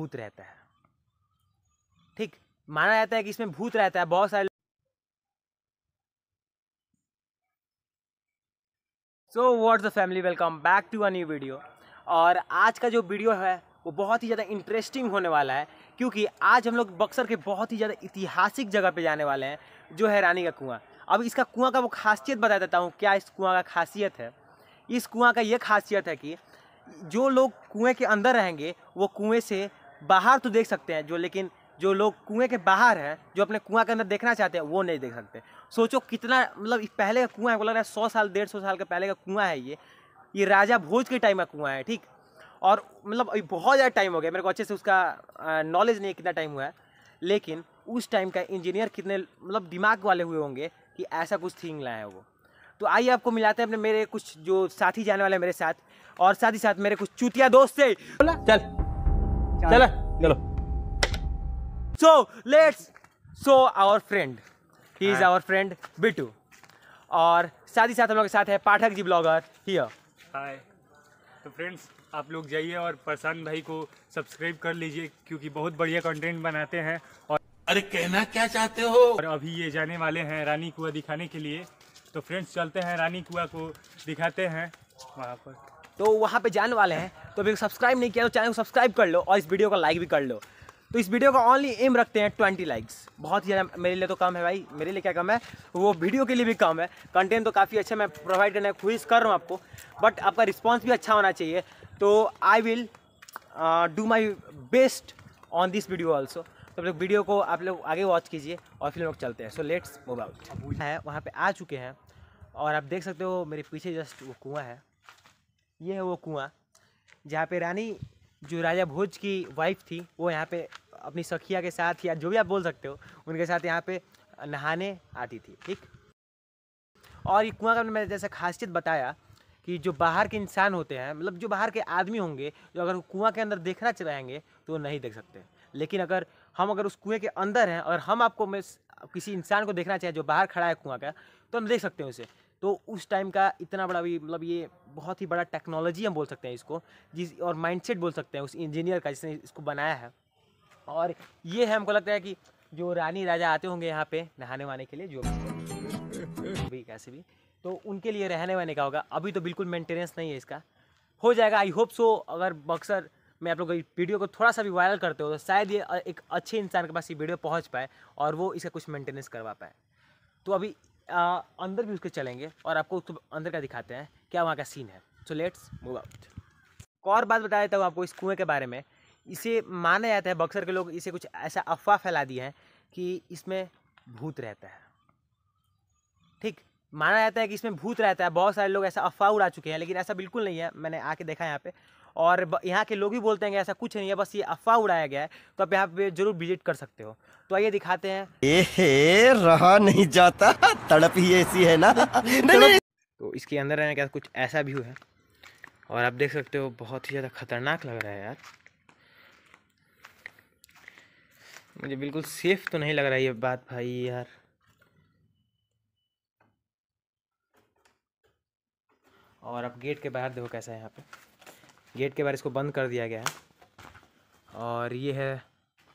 भूत रहता है ठीक माना जाता है कि इसमें भूत रहता है बहुत सारे so what's the family welcome back to a new video और आज का जो वीडियो है वो बहुत ही ज़्यादा इंटरेस्टिंग होने वाला है क्योंकि आज हम लोग बक्सर के बहुत ही ज़्यादा ऐतिहासिक जगह पे जाने वाले हैं जो है रानी का कुआं अब इसका कुआं का वो खासियत बता देता हूँ क्या इस कुआं का खासियत है इस कुआं का ये खासियत है कि जो लोग कुएँ के अंदर रहेंगे वो कुएँ से बाहर तो देख सकते हैं जो लेकिन जो लोग कुएं के बाहर हैं जो अपने कुआं के अंदर देखना चाहते हैं वो नहीं देख सकते सोचो कितना मतलब पहले का कुआं है बोला रहा है सौ साल डेढ़ सौ साल का पहले का कुआं है ये ये राजा भोज के टाइम का कुआं है ठीक और मतलब बहुत ज़्यादा टाइम हो गया मेरे को अच्छे से उसका नॉलेज नहीं है कितना टाइम हुआ है लेकिन उस टाइम का इंजीनियर कितने मतलब दिमाग वाले हुए होंगे कि ऐसा कुछ थिंग लाया है वो तो आइए आपको मिलाते हैं अपने मेरे कुछ जो साथी जाने वाले हैं मेरे साथ और साथ ही साथ मेरे कुछ चूतिया दोस्त से बोला चल चलो चलो so let's so our friend he is our friend Bittu और साथ ही साथ हम लोग के साथ है पाठक जी ब्लॉगर हियर हाय तो फ्रेंड्स आप लोग जाइए और प्रशांत भाई को सब्सक्राइब कर लीजिए क्योंकि बहुत बढ़िया कंटेंट बनाते हैं और अरे कहना क्या चाहते हो और अभी ये जाने वाले हैं रानी कुआ दिखाने के लिए तो फ्रेंड्स चलते हैं रानी कुआ को दिखाते हैं वहाँ पर तो वहाँ पे जाने वाले हैं तो अभी सब्सक्राइब नहीं किया तो चैनल को सब्सक्राइब कर लो और इस वीडियो का लाइक भी कर लो तो इस वीडियो का ऑनली एम रखते हैं ट्वेंटी लाइक्स बहुत ही ज़्यादा मेरे लिए तो कम है भाई मेरे लिए क्या कम है वो वीडियो के लिए भी कम है कंटेंट तो काफ़ी अच्छा मैं प्रोवाइड करने की कोशिश कर रहा हूँ आपको बट आपका रिस्पॉन्स भी अच्छा होना चाहिए तो I will do my best on this video also तो लोग वीडियो को आप लोग आगे वॉच कीजिए और फिर लोग चलते हैं सो लेट्स मूव है वहाँ पर आ चुके हैं और आप देख सकते हो मेरे पीछे जस्ट वो कुआँ है ये है वो कुआं जहाँ पे रानी जो राजा भोज की वाइफ थी वो यहाँ पे अपनी सखिया के साथ या जो भी आप बोल सकते हो उनके साथ यहाँ पे नहाने आती थी ठीक और ये कुआं का मैंने जैसा खासियत बताया कि जो बाहर के इंसान होते हैं मतलब जो बाहर के आदमी होंगे जो अगर कुआं के अंदर देखना चलाएंगे तो वो नहीं देख सकते लेकिन अगर हम अगर उस कुएं के अंदर हैं और हम आपको किसी इंसान को देखना चाहें जो बाहर खड़ा है कुआं का तो हम देख सकते हैं उसे तो उस टाइम का इतना बड़ा भी मतलब ये बहुत ही बड़ा टेक्नोलॉजी हम बोल सकते हैं इसको जिस और माइंडसेट बोल सकते हैं उस इंजीनियर का जिसने इसको बनाया है और ये है हमको लगता है कि जो रानी राजा आते होंगे यहाँ पे नहाने वहाने के लिए जो भी कैसे भी तो उनके लिए रहने वहने का होगा अभी तो बिल्कुल मेंटेनेंस नहीं है इसका हो जाएगा आई होप सो अगर बक्सर मैं आप लोग वीडियो को थोड़ा सा भी वायरल करते हो तो शायद ये एक अच्छे इंसान के पास ये वीडियो पहुंच पाए और वो इसका कुछ मेंटेनेंस करवा पाए तो अभी आ, अंदर भी उसके चलेंगे और आपको उसको अंदर का दिखाते हैं क्या वहाँ का सीन है सो लेट्स मूव आउट एक और बात बता देता हूँ आपको इस कुएँ के बारे में इसे माना जाता है बक्सर के लोग इसे कुछ ऐसा अफवाह फैला दिए हैं कि इसमें भूत रहता है ठीक माना जाता है कि इसमें भूत रहता है बहुत सारे लोग ऐसा अफवाह उड़ा चुके हैं लेकिन ऐसा बिल्कुल नहीं है मैंने आके देखा यहाँ पे और यहाँ के लोग भी बोलते हैं कि ऐसा कुछ नहीं है बस ये अफवाह उड़ाया गया है तो आप यहाँ पे जरूर विजिट कर सकते हो तो आइए दिखाते हैं ए रहा नहीं जाता तड़प ही ऐसी है ना तो इसके अंदर रहने का कुछ ऐसा व्यू है और आप देख सकते हो बहुत ही ज़्यादा खतरनाक लग रहा है यार मुझे बिल्कुल सेफ तो नहीं लग रहा है ये बात भाई यार और अब गेट के बाहर देखो कैसा है यहाँ पे गेट के बाहर इसको बंद कर दिया गया है और ये है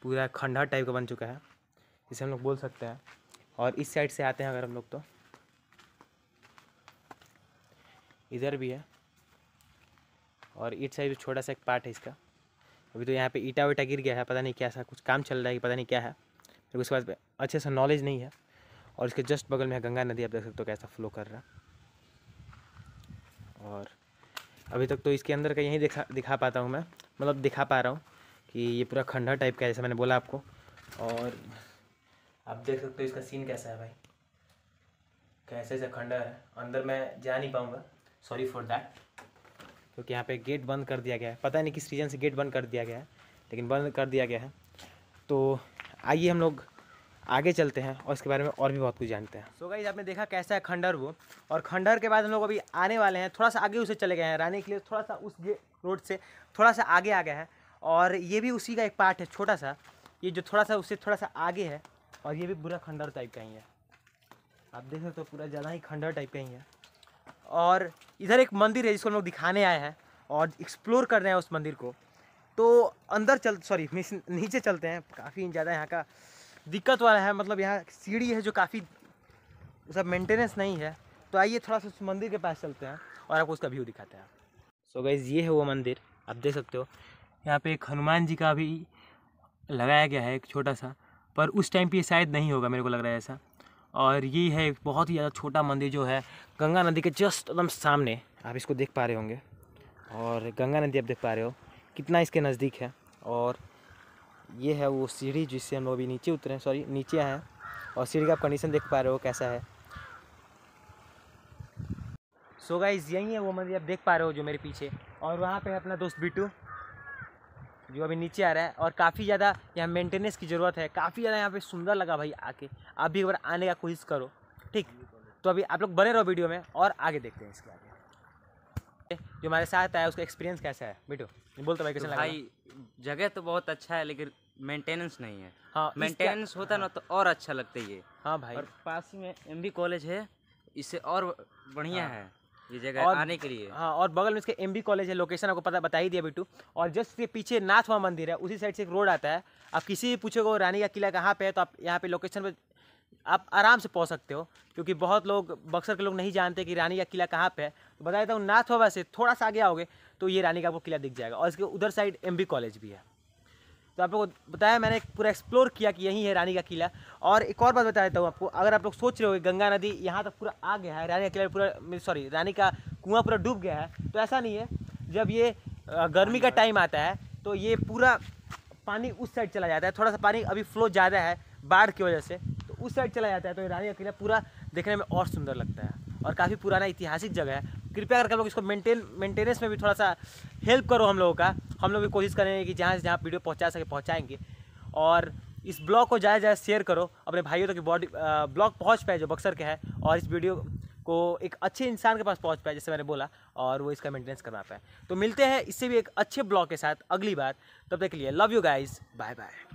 पूरा खंडहर टाइप का बन चुका है जिसे हम लोग बोल सकते हैं और इस साइड से आते हैं अगर हम लोग तो इधर भी है और इट साइड जो छोटा सा एक पार्ट है इसका अभी तो यहाँ पे ईटा वीटा गिर गया है पता नहीं क्या सा कुछ काम चल रहा है कि पता नहीं क्या है उसके बाद अच्छे से नॉलेज नहीं है और इसके जस्ट बगल में है गंगा नदी आप देख सकते हो कैसा फ्लो कर रहा है और अभी तक तो इसके अंदर का यहीं दिखा दिखा पाता हूँ मैं मतलब दिखा पा रहा हूँ कि ये पूरा खंडर टाइप का है जैसे मैंने बोला आपको और आप देख सकते हो इसका सीन कैसा है भाई कैसे ऐसा खंडर है अंदर मैं जा नहीं पाऊँगा सॉरी फॉर दैट क्योंकि यहाँ पे गेट बंद कर दिया गया है पता नहीं किस रीज़न से गेट बंद कर दिया गया है लेकिन बंद कर दिया गया है तो आइए हम लोग आगे चलते हैं और इसके बारे में और भी बहुत कुछ जानते हैं सो गाइज आपने देखा कैसा है खंडर वो और खंडर के बाद हम लोग अभी आने वाले हैं थोड़ा सा आगे उसे चले गए हैं रानी के लिए थोड़ा सा उस रोड से थोड़ा सा आगे आ गए हैं और ये भी उसी का एक पार्ट है छोटा सा ये जो थोड़ा सा उससे थोड़ा सा आगे है और ये भी पूरा खंडर टाइप का ही है आप देख सकते हो तो पूरा ज़्यादा ही खंडर टाइप का ही है और इधर एक मंदिर है जिसको हम लोग दिखाने आए हैं और एक्सप्लोर कर रहे हैं उस मंदिर को तो अंदर चल सॉरी नीचे चलते हैं काफ़ी ज़्यादा यहाँ का दिक्कत वाला है मतलब यहाँ सीढ़ी है जो काफ़ी सब मेंटेनेंस नहीं है तो आइए थोड़ा सा उस मंदिर के पास चलते हैं और आपको उसका व्यू दिखाते हैं सो so गाइज ये है वो मंदिर आप देख सकते हो यहाँ पे एक हनुमान जी का भी लगाया गया है एक छोटा सा पर उस टाइम पे शायद नहीं होगा मेरे को लग रहा है ऐसा और ये है एक बहुत ही ज़्यादा छोटा मंदिर जो है गंगा नदी के जस्ट एकदम सामने आप इसको देख पा रहे होंगे और गंगा नदी आप देख पा रहे हो कितना इसके नज़दीक है और ये है वो सीढ़ी जिससे हम लोग अभी नीचे उतरे हैं सॉरी नीचे आए हैं और सीढ़ी का आप कंडीशन देख पा रहे हो कैसा है सो so गाइज यही है वो मंदिर आप देख पा रहे हो जो मेरे पीछे और वहाँ पे है अपना दोस्त बिटू जो अभी नीचे आ रहा है और काफ़ी ज़्यादा यहाँ मेंटेनेंस की ज़रूरत है काफ़ी ज़्यादा यहाँ पे सुंदर लगा भाई आके आप भी एक बार आने का कोशिश करो ठीक तो अभी आप लोग बने रहो वीडियो में और आगे देखते हैं इसके आगे जो हमारे साथ आया उसका एक्सपीरियंस कैसा है बिटू बोलते तो भाई कैसे तो भाई जगह तो बहुत अच्छा है लेकिन मेंटेनेंस नहीं है हाँ मेंटेनेंस होता हाँ, ना तो और अच्छा लगता है ये हाँ भाई और पास ही में बी कॉलेज है इससे और बढ़िया हाँ, है ये जगह और, आने के लिए हाँ और बगल में इसके बी कॉलेज है लोकेशन आपको पता बता ही दिया बिट्टू और जस्ट इसके पीछे नाथवा मंदिर है उसी साइड से एक रोड आता है आप किसी भी पूछोगे रानी का किला कहाँ पे है तो आप यहाँ पे लोकेशन पर आप आराम से पहुँच सकते हो क्योंकि बहुत लोग बक्सर के लोग नहीं जानते कि रानी का किला कहाँ पे है तो बता देता हूँ नाथवा से थोड़ा सा आगे आओगे तो ये रानी का आपको किला दिख जाएगा और इसके उधर साइड एम कॉलेज भी है तो आप लोगों को बताया मैंने पूरा एक्सप्लोर किया कि यही है रानी का किला और एक और बात बता देता हूँ आपको अगर आप लोग सोच रहे हो गंगा नदी यहाँ तक पूरा आ गया है रानी का किला पूरा सॉरी रानी का कुआँ पूरा डूब गया है तो ऐसा नहीं है जब ये गर्मी का टाइम आता है तो ये पूरा पानी उस साइड चला जाता है थोड़ा सा पानी अभी फ्लो ज़्यादा है बाढ़ की वजह से तो उस साइड चला जाता है तो रानी का किला पूरा देखने में और सुंदर लगता है और काफ़ी पुराना ऐतिहासिक जगह है कृपया करके हम लोग इसको मेंटेन मेंटेनेंस में भी थोड़ा सा हेल्प करो हम लोगों का हम लोग भी कोशिश करेंगे कि जहाँ से जहाँ वीडियो पहुँचा सके पहुँचाएँगे और इस ब्लॉग को ज़्यादा से ज़्यादा शेयर करो अपने भाइयों तक तो बॉडी ब्लॉग पहुँच पाए जो बक्सर के है और इस वीडियो को एक अच्छे इंसान के पास पहुँच पाए जैसे मैंने बोला और वो इसका मेंटेनेंस करवा पाए तो मिलते हैं इससे भी एक अच्छे ब्लॉग के साथ अगली बार तब तक के लिए love you guys bye bye